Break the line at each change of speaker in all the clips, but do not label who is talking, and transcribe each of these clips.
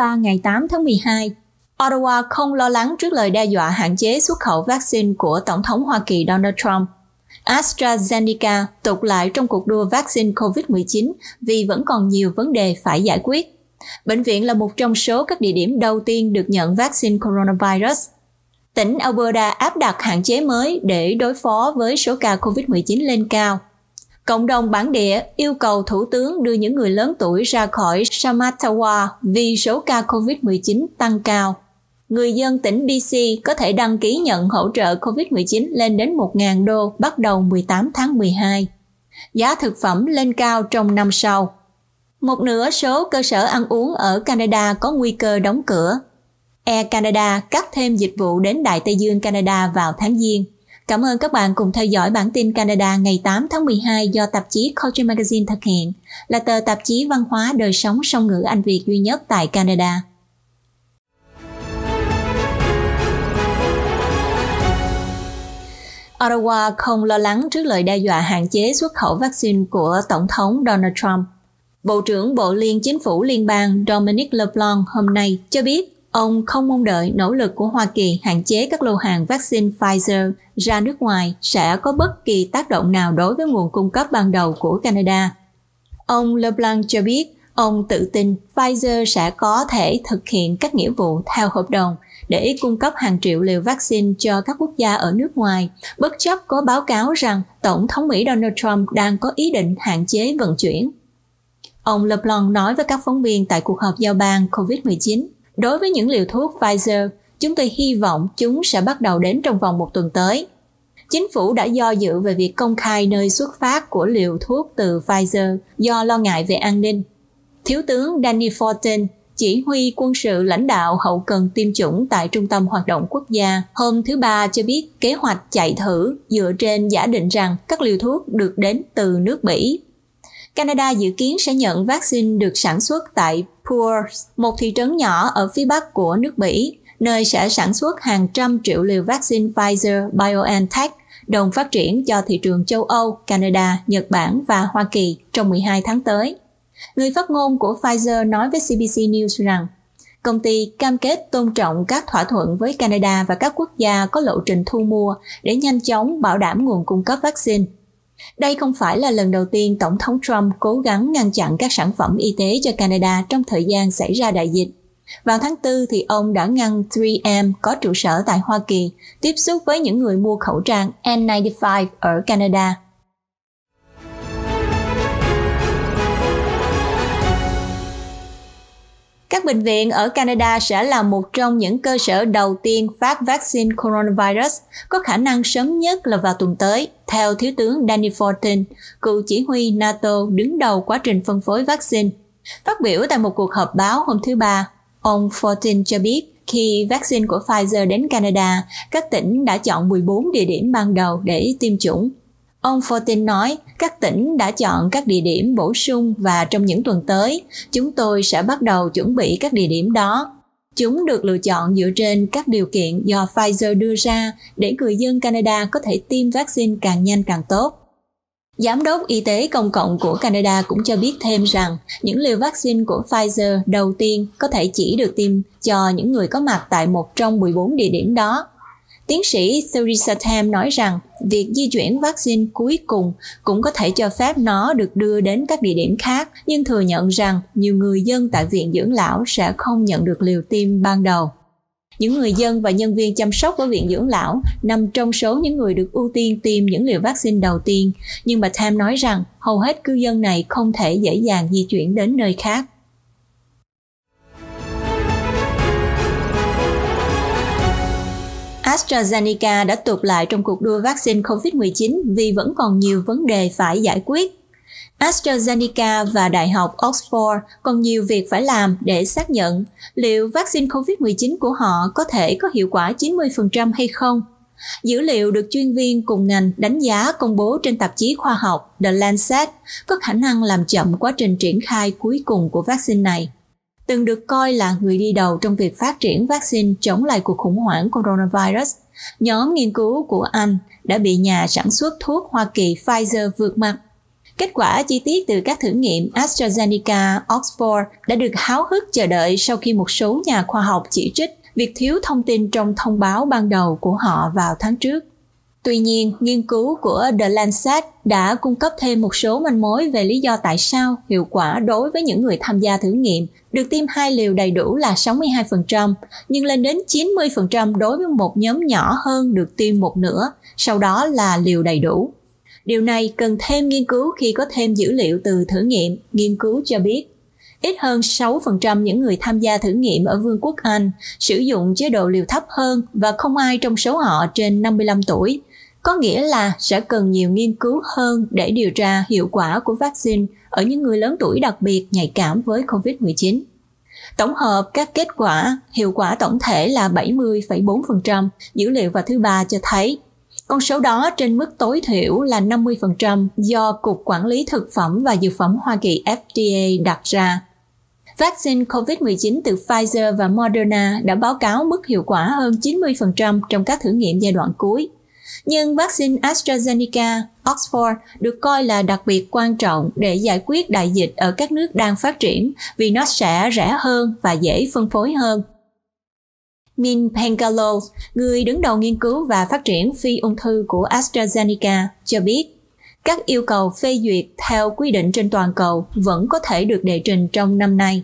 3 ngày 8 tháng 12. Ottawa không lo lắng trước lời đe dọa hạn chế xuất khẩu vaccine của Tổng thống Hoa Kỳ Donald Trump. AstraZeneca tụt lại trong cuộc đua vaccine COVID-19 vì vẫn còn nhiều vấn đề phải giải quyết. Bệnh viện là một trong số các địa điểm đầu tiên được nhận vaccine coronavirus. Tỉnh Alberta áp đặt hạn chế mới để đối phó với số ca COVID-19 lên cao. Cộng đồng bản địa yêu cầu thủ tướng đưa những người lớn tuổi ra khỏi Samathawa vì số ca COVID-19 tăng cao. Người dân tỉnh BC có thể đăng ký nhận hỗ trợ COVID-19 lên đến 1.000 đô bắt đầu 18 tháng 12. Giá thực phẩm lên cao trong năm sau. Một nửa số cơ sở ăn uống ở Canada có nguy cơ đóng cửa. Air Canada cắt thêm dịch vụ đến Đại Tây Dương Canada vào tháng Giêng. Cảm ơn các bạn cùng theo dõi bản tin Canada ngày 8 tháng 12 do tạp chí Culture Magazine thực hiện, là tờ tạp chí văn hóa đời sống song ngữ Anh Việt duy nhất tại Canada. Ottawa không lo lắng trước lời đe dọa hạn chế xuất khẩu vaccine của Tổng thống Donald Trump. Bộ trưởng Bộ Liên Chính phủ Liên bang Dominic LeBlanc hôm nay cho biết ông không mong đợi nỗ lực của Hoa Kỳ hạn chế các lô hàng vaccine Pfizer ra nước ngoài sẽ có bất kỳ tác động nào đối với nguồn cung cấp ban đầu của Canada. Ông LeBlanc cho biết ông tự tin Pfizer sẽ có thể thực hiện các nghĩa vụ theo hợp đồng để cung cấp hàng triệu liều vaccine cho các quốc gia ở nước ngoài, bất chấp có báo cáo rằng Tổng thống Mỹ Donald Trump đang có ý định hạn chế vận chuyển. Ông LeBlanc nói với các phóng viên tại cuộc họp giao ban COVID-19, đối với những liều thuốc Pfizer, chúng tôi hy vọng chúng sẽ bắt đầu đến trong vòng một tuần tới. Chính phủ đã do dự về việc công khai nơi xuất phát của liều thuốc từ Pfizer do lo ngại về an ninh. Thiếu tướng Danny Fortin, chỉ huy quân sự lãnh đạo hậu cần tiêm chủng tại Trung tâm Hoạt động Quốc gia hôm thứ Ba cho biết kế hoạch chạy thử dựa trên giả định rằng các liều thuốc được đến từ nước mỹ Canada dự kiến sẽ nhận vaccine được sản xuất tại Pours, một thị trấn nhỏ ở phía bắc của nước mỹ nơi sẽ sản xuất hàng trăm triệu liều vaccine Pfizer-BioNTech đồng phát triển cho thị trường châu Âu, Canada, Nhật Bản và Hoa Kỳ trong 12 tháng tới. Người phát ngôn của Pfizer nói với CBC News rằng công ty cam kết tôn trọng các thỏa thuận với Canada và các quốc gia có lộ trình thu mua để nhanh chóng bảo đảm nguồn cung cấp vaccine. Đây không phải là lần đầu tiên Tổng thống Trump cố gắng ngăn chặn các sản phẩm y tế cho Canada trong thời gian xảy ra đại dịch. Vào tháng 4 thì ông đã ngăn 3M có trụ sở tại Hoa Kỳ tiếp xúc với những người mua khẩu trang N95 ở Canada. Các bệnh viện ở Canada sẽ là một trong những cơ sở đầu tiên phát vaccine coronavirus, có khả năng sớm nhất là vào tuần tới, theo Thiếu tướng Danny Fortin, cựu chỉ huy NATO đứng đầu quá trình phân phối vaccine. Phát biểu tại một cuộc họp báo hôm thứ Ba, Ông Fortin cho biết, khi vaccine của Pfizer đến Canada, các tỉnh đã chọn 14 địa điểm ban đầu để tiêm chủng. Ông Fortin nói, các tỉnh đã chọn các địa điểm bổ sung và trong những tuần tới, chúng tôi sẽ bắt đầu chuẩn bị các địa điểm đó. Chúng được lựa chọn dựa trên các điều kiện do Pfizer đưa ra để người dân Canada có thể tiêm vaccine càng nhanh càng tốt. Giám đốc Y tế Công cộng của Canada cũng cho biết thêm rằng những liều vaccine của Pfizer đầu tiên có thể chỉ được tiêm cho những người có mặt tại một trong 14 địa điểm đó. Tiến sĩ Theresa Tam nói rằng việc di chuyển vaccine cuối cùng cũng có thể cho phép nó được đưa đến các địa điểm khác, nhưng thừa nhận rằng nhiều người dân tại viện dưỡng lão sẽ không nhận được liều tiêm ban đầu những người dân và nhân viên chăm sóc ở viện dưỡng lão nằm trong số những người được ưu tiên tiêm những liều vaccine đầu tiên, nhưng bà Tham nói rằng hầu hết cư dân này không thể dễ dàng di chuyển đến nơi khác. AstraZeneca đã tụt lại trong cuộc đua vaccine COVID-19 vì vẫn còn nhiều vấn đề phải giải quyết AstraZeneca và Đại học Oxford còn nhiều việc phải làm để xác nhận liệu vaccine COVID-19 của họ có thể có hiệu quả 90% hay không. Dữ liệu được chuyên viên cùng ngành đánh giá công bố trên tạp chí khoa học The Lancet có khả năng làm chậm quá trình triển khai cuối cùng của vaccine này. Từng được coi là người đi đầu trong việc phát triển vaccine chống lại cuộc khủng hoảng coronavirus, nhóm nghiên cứu của Anh đã bị nhà sản xuất thuốc Hoa Kỳ Pfizer vượt mặt Kết quả chi tiết từ các thử nghiệm AstraZeneca Oxford đã được háo hức chờ đợi sau khi một số nhà khoa học chỉ trích việc thiếu thông tin trong thông báo ban đầu của họ vào tháng trước. Tuy nhiên, nghiên cứu của The Lancet đã cung cấp thêm một số manh mối về lý do tại sao hiệu quả đối với những người tham gia thử nghiệm được tiêm hai liều đầy đủ là 62%, nhưng lên đến 90% đối với một nhóm nhỏ hơn được tiêm một nửa, sau đó là liều đầy đủ. Điều này cần thêm nghiên cứu khi có thêm dữ liệu từ thử nghiệm, nghiên cứu cho biết. Ít hơn 6% những người tham gia thử nghiệm ở Vương quốc Anh sử dụng chế độ liều thấp hơn và không ai trong số họ trên 55 tuổi. Có nghĩa là sẽ cần nhiều nghiên cứu hơn để điều tra hiệu quả của vaccine ở những người lớn tuổi đặc biệt nhạy cảm với COVID-19. Tổng hợp các kết quả, hiệu quả tổng thể là 70,4%, dữ liệu và thứ ba cho thấy con số đó trên mức tối thiểu là 50% do Cục Quản lý Thực phẩm và Dược phẩm Hoa Kỳ FDA đặt ra. Vaccine COVID-19 từ Pfizer và Moderna đã báo cáo mức hiệu quả hơn 90% trong các thử nghiệm giai đoạn cuối. Nhưng vaccine AstraZeneca, Oxford được coi là đặc biệt quan trọng để giải quyết đại dịch ở các nước đang phát triển vì nó sẽ rẻ hơn và dễ phân phối hơn. Min Pangalo, người đứng đầu nghiên cứu và phát triển phi ung thư của AstraZeneca, cho biết các yêu cầu phê duyệt theo quy định trên toàn cầu vẫn có thể được đệ trình trong năm nay.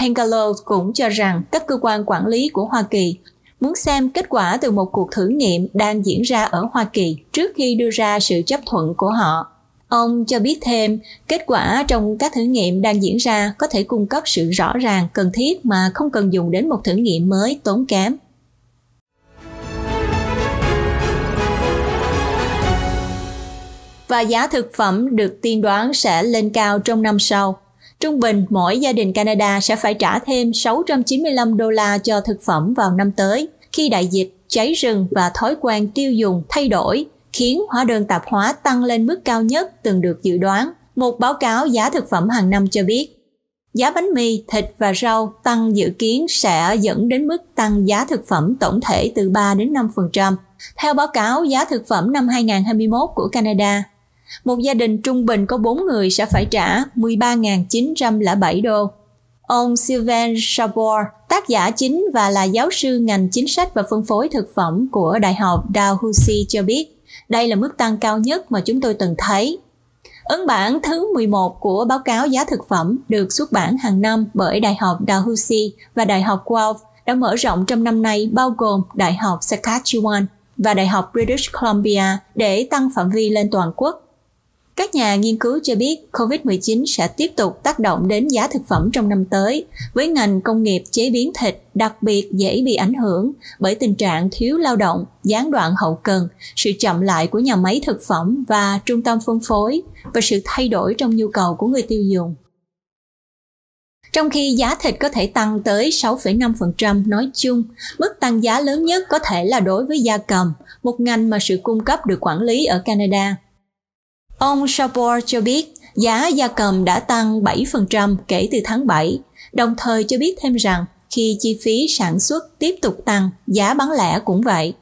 Pangalo cũng cho rằng các cơ quan quản lý của Hoa Kỳ muốn xem kết quả từ một cuộc thử nghiệm đang diễn ra ở Hoa Kỳ trước khi đưa ra sự chấp thuận của họ Ông cho biết thêm, kết quả trong các thử nghiệm đang diễn ra có thể cung cấp sự rõ ràng cần thiết mà không cần dùng đến một thử nghiệm mới tốn kém. Và giá thực phẩm được tiên đoán sẽ lên cao trong năm sau. Trung bình, mỗi gia đình Canada sẽ phải trả thêm 695 đô la cho thực phẩm vào năm tới, khi đại dịch, cháy rừng và thói quen tiêu dùng thay đổi khiến hóa đơn tạp hóa tăng lên mức cao nhất từng được dự đoán, một báo cáo giá thực phẩm hàng năm cho biết. Giá bánh mì, thịt và rau tăng dự kiến sẽ dẫn đến mức tăng giá thực phẩm tổng thể từ 3 đến 5%, theo báo cáo giá thực phẩm năm 2021 của Canada. Một gia đình trung bình có 4 người sẽ phải trả 13.907 đô. Ông Sylvain Chabot, tác giả chính và là giáo sư ngành chính sách và phân phối thực phẩm của Đại học Dalhousie cho biết, đây là mức tăng cao nhất mà chúng tôi từng thấy. Ấn bản thứ 11 của báo cáo giá thực phẩm được xuất bản hàng năm bởi Đại học Dalhousie và Đại học Guelph đã mở rộng trong năm nay bao gồm Đại học Saskatchewan và Đại học British Columbia để tăng phạm vi lên toàn quốc. Các nhà nghiên cứu cho biết COVID-19 sẽ tiếp tục tác động đến giá thực phẩm trong năm tới, với ngành công nghiệp chế biến thịt đặc biệt dễ bị ảnh hưởng bởi tình trạng thiếu lao động, gián đoạn hậu cần, sự chậm lại của nhà máy thực phẩm và trung tâm phân phối và sự thay đổi trong nhu cầu của người tiêu dùng. Trong khi giá thịt có thể tăng tới 6,5% nói chung, mức tăng giá lớn nhất có thể là đối với gia cầm, một ngành mà sự cung cấp được quản lý ở Canada – Ông Shapor cho biết giá gia cầm đã tăng 7% kể từ tháng 7, đồng thời cho biết thêm rằng khi chi phí sản xuất tiếp tục tăng, giá bán lẻ cũng vậy.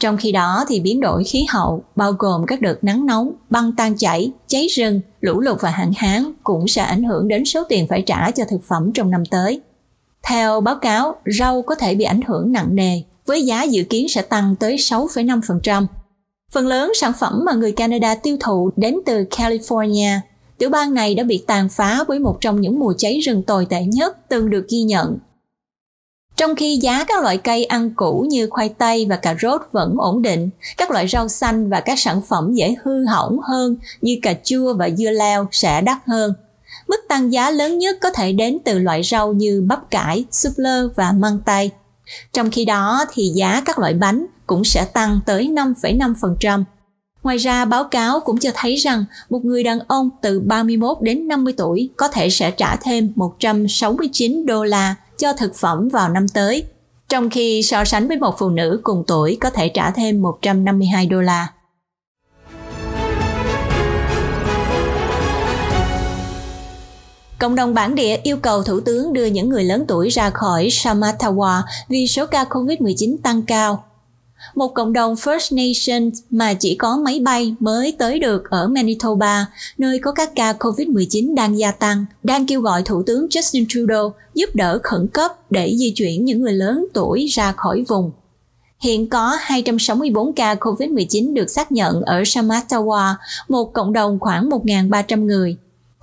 Trong khi đó thì biến đổi khí hậu bao gồm các đợt nắng nóng, băng tan chảy, cháy rừng, lũ lụt và hạn hán cũng sẽ ảnh hưởng đến số tiền phải trả cho thực phẩm trong năm tới. Theo báo cáo, rau có thể bị ảnh hưởng nặng nề với giá dự kiến sẽ tăng tới 6,5%, Phần lớn sản phẩm mà người Canada tiêu thụ đến từ California. Tiểu bang này đã bị tàn phá với một trong những mùa cháy rừng tồi tệ nhất từng được ghi nhận. Trong khi giá các loại cây ăn củ như khoai tây và cà rốt vẫn ổn định, các loại rau xanh và các sản phẩm dễ hư hỏng hơn như cà chua và dưa leo sẽ đắt hơn. Mức tăng giá lớn nhất có thể đến từ loại rau như bắp cải, súp lơ và măng tây. Trong khi đó thì giá các loại bánh cũng sẽ tăng tới 5,5%. Ngoài ra, báo cáo cũng cho thấy rằng một người đàn ông từ 31 đến 50 tuổi có thể sẽ trả thêm 169 đô la cho thực phẩm vào năm tới, trong khi so sánh với một phụ nữ cùng tuổi có thể trả thêm 152 đô la. Cộng đồng bản địa yêu cầu thủ tướng đưa những người lớn tuổi ra khỏi Samattawa vì số ca COVID-19 tăng cao một cộng đồng First Nations mà chỉ có máy bay mới tới được ở Manitoba, nơi có các ca COVID-19 đang gia tăng, đang kêu gọi Thủ tướng Justin Trudeau giúp đỡ khẩn cấp để di chuyển những người lớn tuổi ra khỏi vùng. Hiện có 264 ca COVID-19 được xác nhận ở Shamatawa, một cộng đồng khoảng 1.300 người.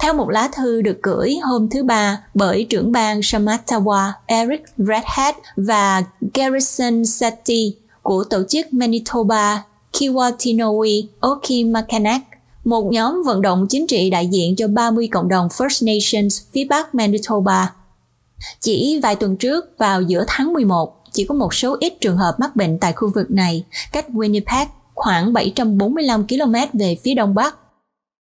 Theo một lá thư được gửi hôm thứ Ba bởi trưởng bang Shamatawa Eric Redhead và Garrison Setti của tổ chức Manitoba Kiwatinoi Okimakanak, một nhóm vận động chính trị đại diện cho 30 cộng đồng First Nations phía Bắc Manitoba. Chỉ vài tuần trước, vào giữa tháng 11, chỉ có một số ít trường hợp mắc bệnh tại khu vực này, cách Winnipeg khoảng 745 km về phía đông bắc.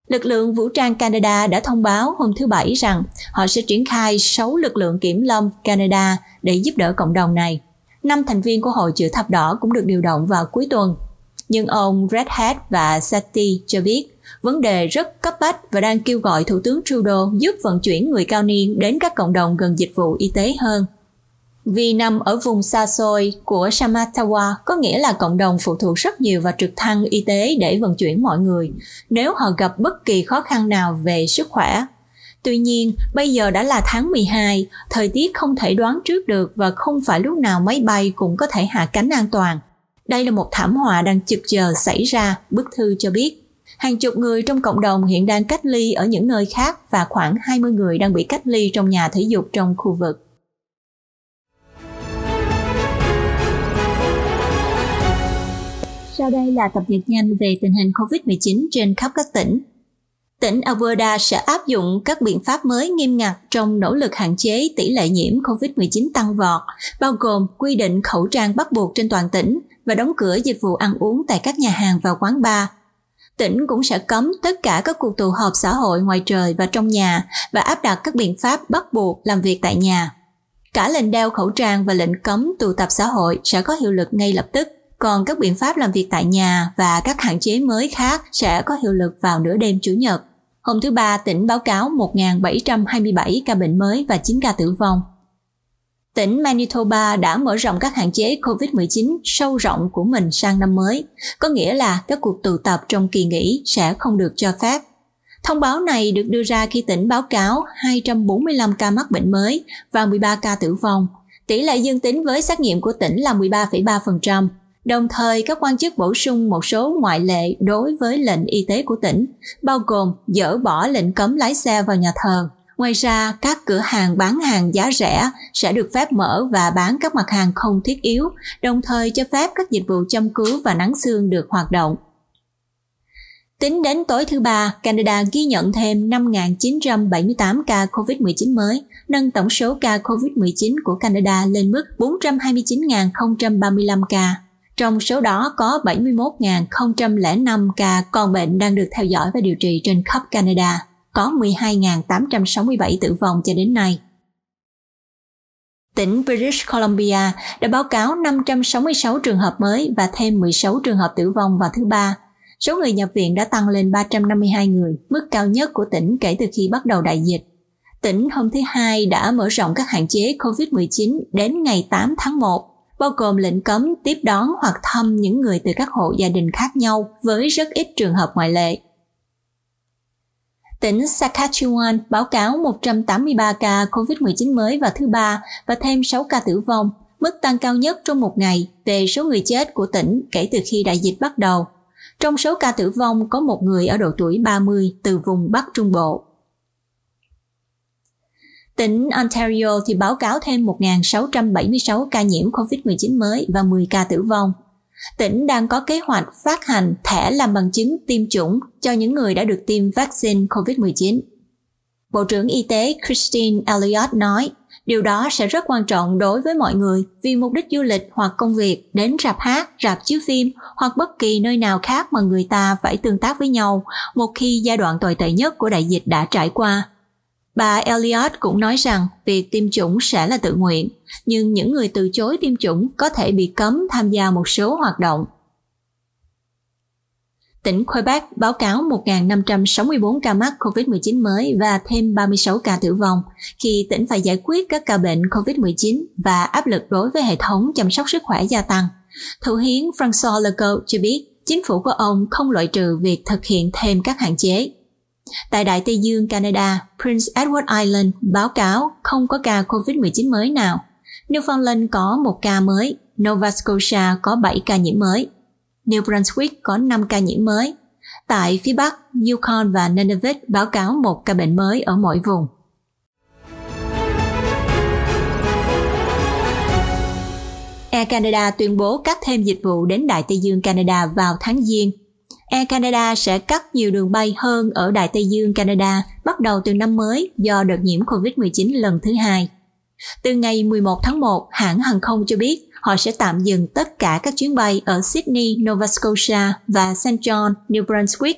Lực lượng vũ trang Canada đã thông báo hôm thứ Bảy rằng họ sẽ triển khai 6 lực lượng kiểm lâm Canada để giúp đỡ cộng đồng này. Năm thành viên của hội chữ thập đỏ cũng được điều động vào cuối tuần. Nhưng ông Red Hat và Sati cho biết vấn đề rất cấp bách và đang kêu gọi Thủ tướng Trudeau giúp vận chuyển người cao niên đến các cộng đồng gần dịch vụ y tế hơn. Vì nằm ở vùng xa xôi của Shamatawa có nghĩa là cộng đồng phụ thuộc rất nhiều vào trực thăng y tế để vận chuyển mọi người nếu họ gặp bất kỳ khó khăn nào về sức khỏe Tuy nhiên, bây giờ đã là tháng 12, thời tiết không thể đoán trước được và không phải lúc nào máy bay cũng có thể hạ cánh an toàn. Đây là một thảm họa đang trực chờ xảy ra, bức thư cho biết. Hàng chục người trong cộng đồng hiện đang cách ly ở những nơi khác và khoảng 20 người đang bị cách ly trong nhà thể dục trong khu vực. Sau đây là cập nhật nhanh về tình hình COVID-19 trên khắp các tỉnh tỉnh Alberta sẽ áp dụng các biện pháp mới nghiêm ngặt trong nỗ lực hạn chế tỷ lệ nhiễm COVID-19 tăng vọt, bao gồm quy định khẩu trang bắt buộc trên toàn tỉnh và đóng cửa dịch vụ ăn uống tại các nhà hàng và quán bar. Tỉnh cũng sẽ cấm tất cả các cuộc tụ họp xã hội ngoài trời và trong nhà và áp đặt các biện pháp bắt buộc làm việc tại nhà. Cả lệnh đeo khẩu trang và lệnh cấm tụ tập xã hội sẽ có hiệu lực ngay lập tức còn các biện pháp làm việc tại nhà và các hạn chế mới khác sẽ có hiệu lực vào nửa đêm chủ nhật. Hôm thứ Ba, tỉnh báo cáo 1.727 ca bệnh mới và 9 ca tử vong. Tỉnh Manitoba đã mở rộng các hạn chế COVID-19 sâu rộng của mình sang năm mới, có nghĩa là các cuộc tụ tập trong kỳ nghỉ sẽ không được cho phép. Thông báo này được đưa ra khi tỉnh báo cáo 245 ca mắc bệnh mới và 13 ca tử vong. Tỷ lệ dương tính với xét nghiệm của tỉnh là 13,3% đồng thời các quan chức bổ sung một số ngoại lệ đối với lệnh y tế của tỉnh, bao gồm dỡ bỏ lệnh cấm lái xe vào nhà thờ. Ngoài ra, các cửa hàng bán hàng giá rẻ sẽ được phép mở và bán các mặt hàng không thiết yếu, đồng thời cho phép các dịch vụ châm cứu và nắng xương được hoạt động. Tính đến tối thứ Ba, Canada ghi nhận thêm 5.978 ca COVID-19 mới, nâng tổng số ca COVID-19 của Canada lên mức 429.035 ca. Trong số đó có 71.005 ca còn bệnh đang được theo dõi và điều trị trên khắp Canada, có 12.867 tử vong cho đến nay. Tỉnh British Columbia đã báo cáo 566 trường hợp mới và thêm 16 trường hợp tử vong vào thứ ba. Số người nhập viện đã tăng lên 352 người, mức cao nhất của tỉnh kể từ khi bắt đầu đại dịch. Tỉnh hôm thứ Hai đã mở rộng các hạn chế COVID-19 đến ngày 8 tháng 1 bao gồm lệnh cấm tiếp đón hoặc thăm những người từ các hộ gia đình khác nhau với rất ít trường hợp ngoại lệ. Tỉnh Saskatchewan báo cáo 183 ca COVID-19 mới vào thứ ba và thêm 6 ca tử vong, mức tăng cao nhất trong một ngày về số người chết của tỉnh kể từ khi đại dịch bắt đầu. Trong số ca tử vong có một người ở độ tuổi 30 từ vùng Bắc Trung Bộ. Tỉnh Ontario thì báo cáo thêm 1.676 ca nhiễm COVID-19 mới và 10 ca tử vong. Tỉnh đang có kế hoạch phát hành thẻ làm bằng chứng tiêm chủng cho những người đã được tiêm vaccine COVID-19. Bộ trưởng Y tế Christine Elliott nói, điều đó sẽ rất quan trọng đối với mọi người vì mục đích du lịch hoặc công việc đến rạp hát, rạp chiếu phim hoặc bất kỳ nơi nào khác mà người ta phải tương tác với nhau một khi giai đoạn tồi tệ nhất của đại dịch đã trải qua. Bà Elliot cũng nói rằng việc tiêm chủng sẽ là tự nguyện, nhưng những người từ chối tiêm chủng có thể bị cấm tham gia một số hoạt động. Tỉnh Quebec báo cáo 1.564 ca mắc COVID-19 mới và thêm 36 ca tử vong, khi tỉnh phải giải quyết các ca bệnh COVID-19 và áp lực đối với hệ thống chăm sóc sức khỏe gia tăng. Thủ hiến François Legault cho biết chính phủ của ông không loại trừ việc thực hiện thêm các hạn chế Tại Đại Tây Dương, Canada, Prince Edward Island báo cáo không có ca COVID-19 mới nào. Newfoundland có một ca mới, Nova Scotia có 7 ca nhiễm mới, New Brunswick có 5 ca nhiễm mới. Tại phía Bắc, Yukon và Nunavut báo cáo một ca bệnh mới ở mỗi vùng. Air Canada tuyên bố cắt thêm dịch vụ đến Đại Tây Dương Canada vào tháng Giêng Air Canada sẽ cắt nhiều đường bay hơn ở Đại Tây Dương Canada bắt đầu từ năm mới do đợt nhiễm COVID-19 lần thứ hai. Từ ngày 11 tháng 1, hãng hàng không cho biết họ sẽ tạm dừng tất cả các chuyến bay ở Sydney, Nova Scotia và St. John, New Brunswick,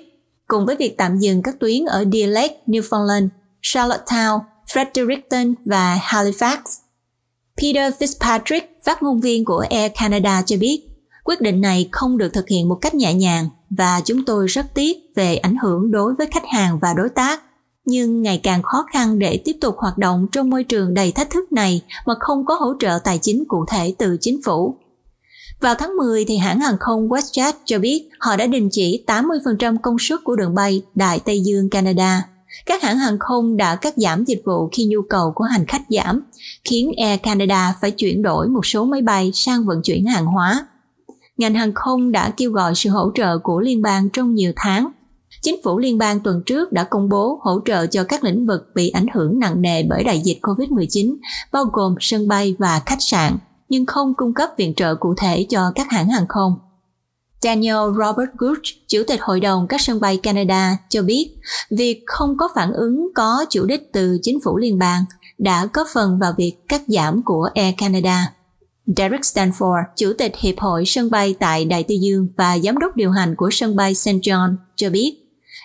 cùng với việc tạm dừng các tuyến ở Deer Lake, Newfoundland, Charlottetown, Fredericton và Halifax. Peter Fitzpatrick, phát ngôn viên của Air Canada cho biết, quyết định này không được thực hiện một cách nhẹ nhàng và chúng tôi rất tiếc về ảnh hưởng đối với khách hàng và đối tác nhưng ngày càng khó khăn để tiếp tục hoạt động trong môi trường đầy thách thức này mà không có hỗ trợ tài chính cụ thể từ chính phủ. Vào tháng 10 thì hãng hàng không WestJet cho biết họ đã đình chỉ 80% công suất của đường bay Đại Tây Dương Canada. Các hãng hàng không đã cắt giảm dịch vụ khi nhu cầu của hành khách giảm, khiến Air Canada phải chuyển đổi một số máy bay sang vận chuyển hàng hóa ngành hàng không đã kêu gọi sự hỗ trợ của liên bang trong nhiều tháng. Chính phủ liên bang tuần trước đã công bố hỗ trợ cho các lĩnh vực bị ảnh hưởng nặng nề bởi đại dịch COVID-19, bao gồm sân bay và khách sạn, nhưng không cung cấp viện trợ cụ thể cho các hãng hàng không. Daniel Robert Gooch, Chủ tịch Hội đồng các sân bay Canada, cho biết việc không có phản ứng có chủ đích từ chính phủ liên bang đã góp phần vào việc cắt giảm của Air Canada. Derek Stanford, Chủ tịch Hiệp hội Sân bay tại Đại Tây Dương và Giám đốc điều hành của sân bay St. John, cho biết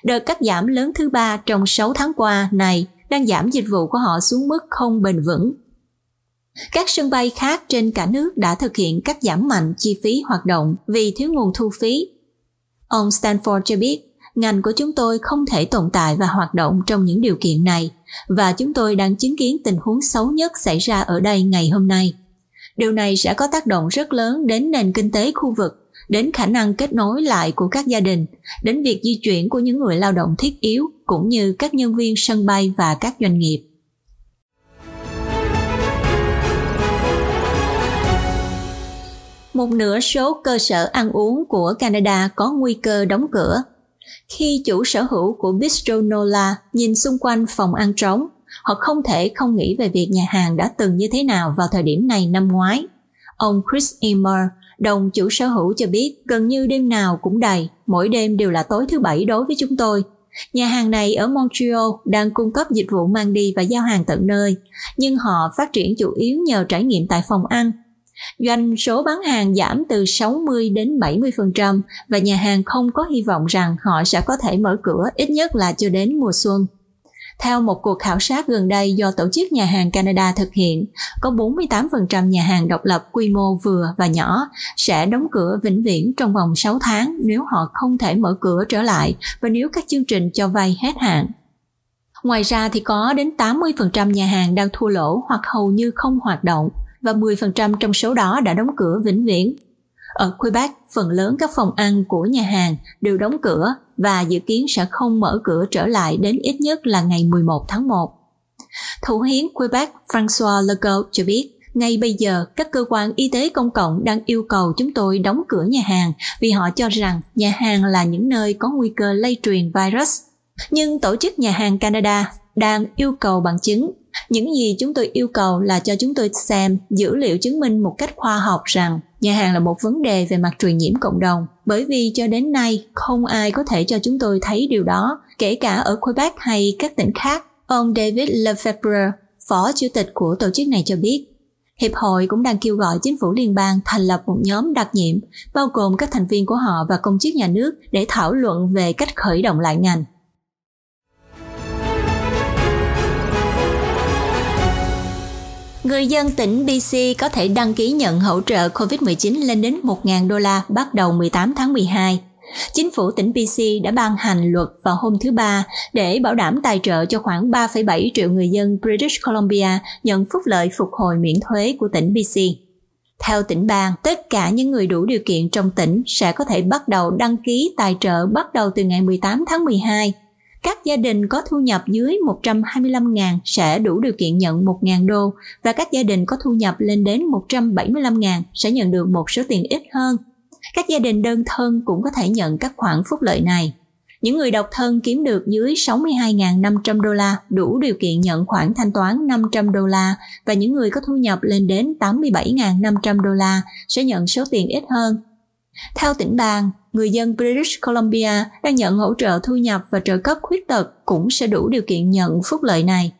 đợt cắt giảm lớn thứ ba trong 6 tháng qua này đang giảm dịch vụ của họ xuống mức không bền vững. Các sân bay khác trên cả nước đã thực hiện cắt giảm mạnh chi phí hoạt động vì thiếu nguồn thu phí. Ông Stanford cho biết, ngành của chúng tôi không thể tồn tại và hoạt động trong những điều kiện này, và chúng tôi đang chứng kiến tình huống xấu nhất xảy ra ở đây ngày hôm nay điều này sẽ có tác động rất lớn đến nền kinh tế khu vực đến khả năng kết nối lại của các gia đình đến việc di chuyển của những người lao động thiết yếu cũng như các nhân viên sân bay và các doanh nghiệp một nửa số cơ sở ăn uống của Canada có nguy cơ đóng cửa. Khi chủ sở hữu của Bistro Nola nhìn xung quanh phòng ăn trống, họ không thể không nghĩ về việc nhà hàng đã từng như thế nào vào thời điểm này năm ngoái. Ông Chris Emer, đồng chủ sở hữu cho biết gần như đêm nào cũng đầy, mỗi đêm đều là tối thứ bảy đối với chúng tôi. Nhà hàng này ở Montreal đang cung cấp dịch vụ mang đi và giao hàng tận nơi, nhưng họ phát triển chủ yếu nhờ trải nghiệm tại phòng ăn. Doanh số bán hàng giảm từ 60 đến 70% và nhà hàng không có hy vọng rằng họ sẽ có thể mở cửa ít nhất là cho đến mùa xuân. Theo một cuộc khảo sát gần đây do tổ chức nhà hàng Canada thực hiện, có 48% nhà hàng độc lập quy mô vừa và nhỏ sẽ đóng cửa vĩnh viễn trong vòng 6 tháng nếu họ không thể mở cửa trở lại và nếu các chương trình cho vay hết hạn. Ngoài ra thì có đến 80% nhà hàng đang thua lỗ hoặc hầu như không hoạt động và 10% trong số đó đã đóng cửa vĩnh viễn. Ở Quebec, phần lớn các phòng ăn của nhà hàng đều đóng cửa và dự kiến sẽ không mở cửa trở lại đến ít nhất là ngày 11 tháng 1. Thủ hiến Quebec François Legault cho biết, ngay bây giờ, các cơ quan y tế công cộng đang yêu cầu chúng tôi đóng cửa nhà hàng vì họ cho rằng nhà hàng là những nơi có nguy cơ lây truyền virus. Nhưng Tổ chức Nhà hàng Canada đang yêu cầu bằng chứng những gì chúng tôi yêu cầu là cho chúng tôi xem dữ liệu chứng minh một cách khoa học rằng nhà hàng là một vấn đề về mặt truyền nhiễm cộng đồng bởi vì cho đến nay không ai có thể cho chúng tôi thấy điều đó kể cả ở quebec hay các tỉnh khác ông david lefebvre phó chủ tịch của tổ chức này cho biết Hiệp hội cũng đang kêu gọi chính phủ liên bang thành lập một nhóm đặc nhiệm, bao gồm các thành viên của họ và công chức nhà nước để thảo luận về cách khởi động lại ngành. người dân tỉnh BC có thể đăng ký nhận hỗ trợ COVID-19 lên đến 1.000 đô la bắt đầu 18 tháng 12. Chính phủ tỉnh BC đã ban hành luật vào hôm thứ Ba để bảo đảm tài trợ cho khoảng 3,7 triệu người dân British Columbia nhận phúc lợi phục hồi miễn thuế của tỉnh BC. Theo tỉnh bang, tất cả những người đủ điều kiện trong tỉnh sẽ có thể bắt đầu đăng ký tài trợ bắt đầu từ ngày 18 tháng 12 các gia đình có thu nhập dưới 125.000 sẽ đủ điều kiện nhận 1.000 đô và các gia đình có thu nhập lên đến 175.000 sẽ nhận được một số tiền ít hơn. Các gia đình đơn thân cũng có thể nhận các khoản phúc lợi này. Những người độc thân kiếm được dưới 62.500 đô la đủ điều kiện nhận khoản thanh toán 500 đô la và những người có thu nhập lên đến 87.500 đô la sẽ nhận số tiền ít hơn theo tỉnh bang, người dân British Columbia đang nhận hỗ trợ thu nhập và trợ cấp khuyết tật cũng sẽ đủ điều kiện nhận phúc lợi này.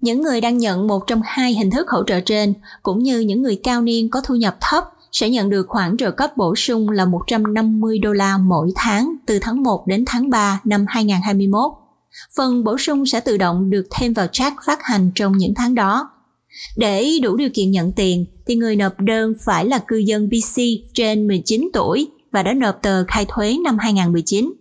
Những người đang nhận một trong hai hình thức hỗ trợ trên, cũng như những người cao niên có thu nhập thấp, sẽ nhận được khoản trợ cấp bổ sung là 150 đô la mỗi tháng từ tháng 1 đến tháng 3 năm 2021. Phần bổ sung sẽ tự động được thêm vào check phát hành trong những tháng đó. Để đủ điều kiện nhận tiền, thì người nộp đơn phải là cư dân BC trên 19 tuổi và đã nộp tờ khai thuế năm 2019.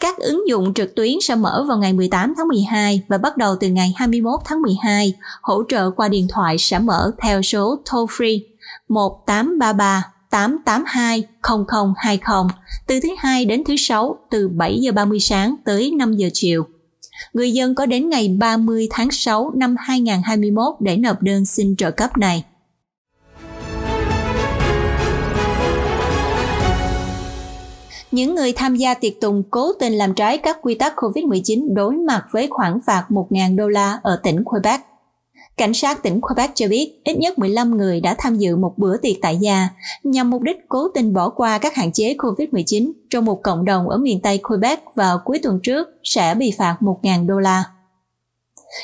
Các ứng dụng trực tuyến sẽ mở vào ngày 18 tháng 12 và bắt đầu từ ngày 21 tháng 12, hỗ trợ qua điện thoại sẽ mở theo số toll free 1833 882 0020 từ thứ hai đến thứ sáu từ 7 giờ 30 sáng tới 5 giờ chiều. Người dân có đến ngày 30 tháng 6 năm 2021 để nộp đơn xin trợ cấp này. những người tham gia tiệc tùng cố tình làm trái các quy tắc COVID-19 đối mặt với khoản phạt 1.000 đô la ở tỉnh Quebec. Cảnh sát tỉnh Quebec cho biết ít nhất 15 người đã tham dự một bữa tiệc tại nhà nhằm mục đích cố tình bỏ qua các hạn chế COVID-19 trong một cộng đồng ở miền Tây Quebec vào cuối tuần trước sẽ bị phạt 1.000 đô la.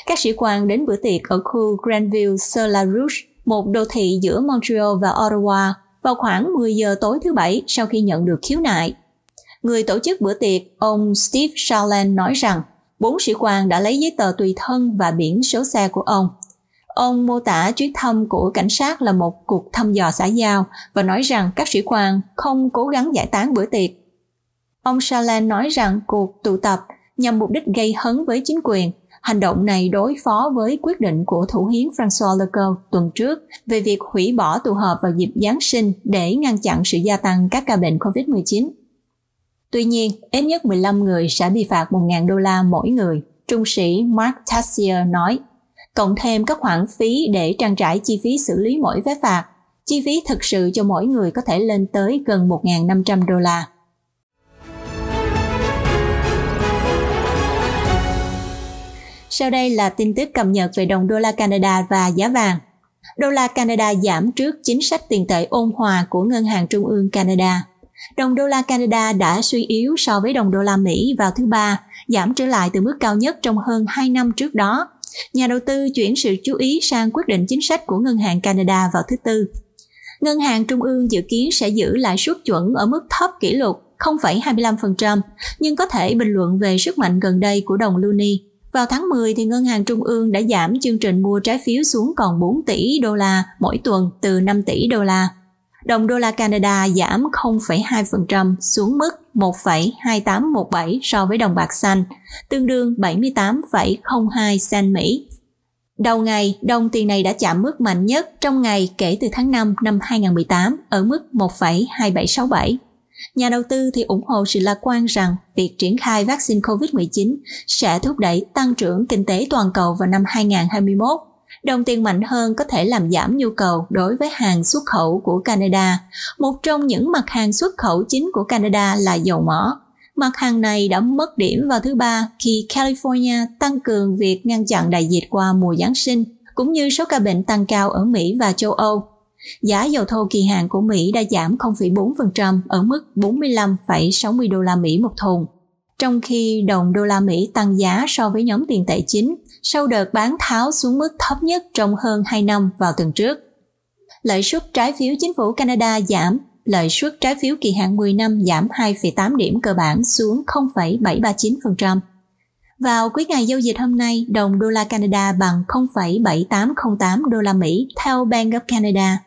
Các sĩ quan đến bữa tiệc ở khu Granville sur la Rouge, một đô thị giữa Montreal và Ottawa, vào khoảng 10 giờ tối thứ Bảy sau khi nhận được khiếu nại người tổ chức bữa tiệc, ông Steve Shaland nói rằng bốn sĩ quan đã lấy giấy tờ tùy thân và biển số xe của ông. Ông mô tả chuyến thăm của cảnh sát là một cuộc thăm dò xã giao và nói rằng các sĩ quan không cố gắng giải tán bữa tiệc. Ông Shaland nói rằng cuộc tụ tập nhằm mục đích gây hấn với chính quyền. Hành động này đối phó với quyết định của thủ hiến François Legault tuần trước về việc hủy bỏ tụ họp vào dịp Giáng sinh để ngăn chặn sự gia tăng các ca bệnh COVID-19. Tuy nhiên, ít nhất 15 người sẽ bị phạt 1.000 đô la mỗi người, trung sĩ Mark Tassier nói. Cộng thêm các khoản phí để trang trải chi phí xử lý mỗi vé phạt, chi phí thực sự cho mỗi người có thể lên tới gần 1.500 đô la. Sau đây là tin tức cập nhật về đồng đô la Canada và giá vàng. Đô la Canada giảm trước chính sách tiền tệ ôn hòa của Ngân hàng Trung ương Canada. Đồng đô la Canada đã suy yếu so với đồng đô la Mỹ vào thứ Ba, giảm trở lại từ mức cao nhất trong hơn 2 năm trước đó. Nhà đầu tư chuyển sự chú ý sang quyết định chính sách của Ngân hàng Canada vào thứ Tư. Ngân hàng Trung ương dự kiến sẽ giữ lãi suất chuẩn ở mức thấp kỷ lục 0,25%, nhưng có thể bình luận về sức mạnh gần đây của đồng loonie. Vào tháng 10 thì ngân hàng trung ương đã giảm chương trình mua trái phiếu xuống còn 4 tỷ đô la mỗi tuần từ 5 tỷ đô la đồng đô la Canada giảm 0,2% xuống mức 1,2817 so với đồng bạc xanh, tương đương 78,02 cent Mỹ. Đầu ngày, đồng tiền này đã chạm mức mạnh nhất trong ngày kể từ tháng 5 năm 2018 ở mức 1,2767. Nhà đầu tư thì ủng hộ sự lạc quan rằng việc triển khai vaccine COVID-19 sẽ thúc đẩy tăng trưởng kinh tế toàn cầu vào năm 2021 Đồng tiền mạnh hơn có thể làm giảm nhu cầu đối với hàng xuất khẩu của Canada. Một trong những mặt hàng xuất khẩu chính của Canada là dầu mỏ. Mặt hàng này đã mất điểm vào thứ ba khi California tăng cường việc ngăn chặn đại dịch qua mùa Giáng sinh, cũng như số ca bệnh tăng cao ở Mỹ và châu Âu. Giá dầu thô kỳ hạn của Mỹ đã giảm 0,4% ở mức 45,60 đô la Mỹ một thùng, trong khi đồng đô la Mỹ tăng giá so với nhóm tiền tệ chính sau đợt bán tháo xuống mức thấp nhất trong hơn 2 năm vào tuần trước. Lợi suất trái phiếu chính phủ Canada giảm, lợi suất trái phiếu kỳ hạn 10 năm giảm 2,8 điểm cơ bản xuống 0,739%. Vào cuối ngày giao dịch hôm nay, đồng đô la Canada bằng 0,7808 đô la Mỹ theo Bank of Canada.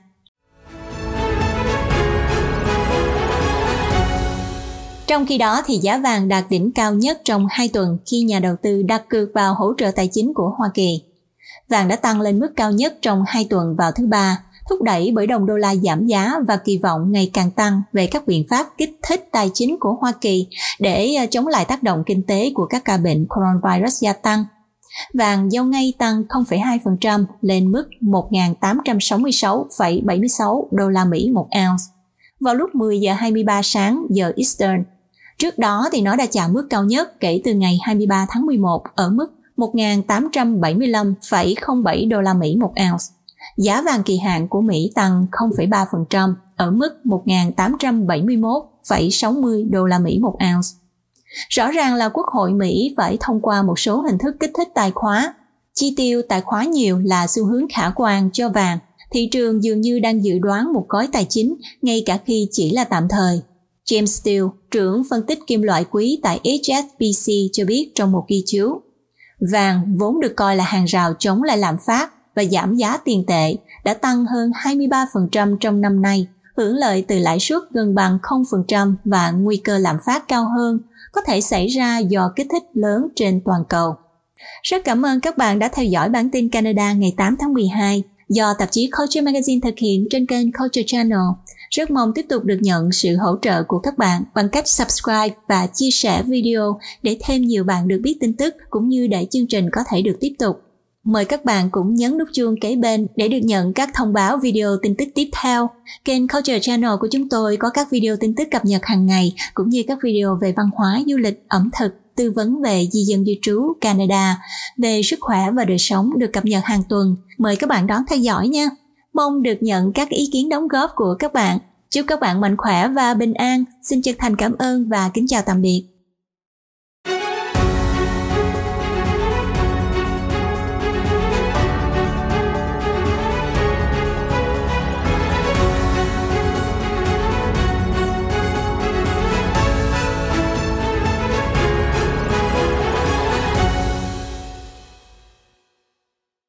Trong khi đó thì giá vàng đạt đỉnh cao nhất trong 2 tuần khi nhà đầu tư đặt cược vào hỗ trợ tài chính của Hoa Kỳ. Vàng đã tăng lên mức cao nhất trong 2 tuần vào thứ ba, thúc đẩy bởi đồng đô la giảm giá và kỳ vọng ngày càng tăng về các biện pháp kích thích tài chính của Hoa Kỳ để ờ, chống lại tác động kinh tế của các ca bệnh coronavirus gia tăng. Vàng giao ngay tăng 0,2% lên mức 1.866,76 đô la Mỹ một ounce. Vào lúc 10 giờ 23 sáng giờ Eastern, Trước đó thì nó đã chạm mức cao nhất kể từ ngày 23 tháng 11 ở mức 1.875,07 đô la Mỹ một ounce. Giá vàng kỳ hạn của Mỹ tăng 0,3% ở mức 1.871,60 đô la Mỹ một ounce. Rõ ràng là Quốc hội Mỹ phải thông qua một số hình thức kích thích tài khóa. Chi tiêu tài khóa nhiều là xu hướng khả quan cho vàng. Thị trường dường như đang dự đoán một gói tài chính ngay cả khi chỉ là tạm thời James Steele, trưởng phân tích kim loại quý tại HSBC cho biết trong một ghi chú, vàng vốn được coi là hàng rào chống lại lạm phát và giảm giá tiền tệ đã tăng hơn 23% trong năm nay, hưởng lợi từ lãi suất gần bằng 0% và nguy cơ lạm phát cao hơn có thể xảy ra do kích thích lớn trên toàn cầu. Rất cảm ơn các bạn đã theo dõi bản tin Canada ngày 8 tháng 12 do tạp chí Culture Magazine thực hiện trên kênh Culture Channel. Rất mong tiếp tục được nhận sự hỗ trợ của các bạn bằng cách subscribe và chia sẻ video để thêm nhiều bạn được biết tin tức cũng như để chương trình có thể được tiếp tục. Mời các bạn cũng nhấn nút chuông kế bên để được nhận các thông báo video tin tức tiếp theo. Kênh Culture Channel của chúng tôi có các video tin tức cập nhật hàng ngày cũng như các video về văn hóa, du lịch, ẩm thực, tư vấn về di dân di trú Canada, về sức khỏe và đời sống được cập nhật hàng tuần. Mời các bạn đón theo dõi nha! Mong được nhận các ý kiến đóng góp của các bạn. Chúc các bạn mạnh khỏe và bình an. Xin chân thành cảm ơn và kính chào tạm biệt.